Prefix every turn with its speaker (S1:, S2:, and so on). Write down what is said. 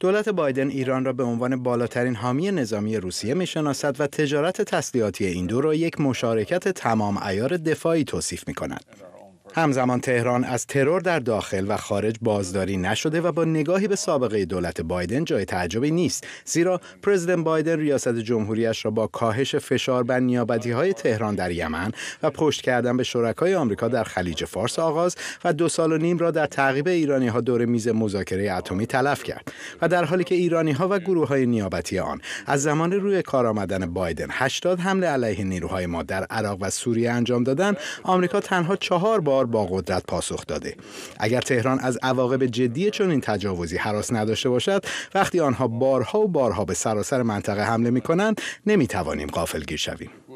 S1: دولت بایدن ایران را به عنوان بالاترین حامی نظامی روسیه میشناسد و تجارت تسلیحاتی این دو را یک مشارکت تمام ایار دفاعی توصیف می کند. همزمان تهران از ترور در داخل و خارج بازداری نشده و با نگاهی به سابقه دولت بایدن جای تعجبی نیست زیرا پرزیدنت بایدن ریاست جمهوریش را با کاهش فشار بر نیابتی های تهران در یمن و پشت کردن به شرکای آمریکا در خلیج فارس آغاز و دو سال و نیم را در تعقیب ایرانی ها دور میز مذاکره اتمی تلف کرد و در حالی که ایرانی ها و گروه های نیابتی آن از زمان روی کار آمدن بایدن 80 حمله علیه نیروهای ما در عراق و سوریه انجام دادند آمریکا تنها چهار بار با قدرت پاسخ داده اگر تهران از عواقب جدی چون این تجاوزی حراس نداشته باشد وقتی آنها بارها و بارها به سراسر منطقه حمله می کنند نمی توانیم گیر شویم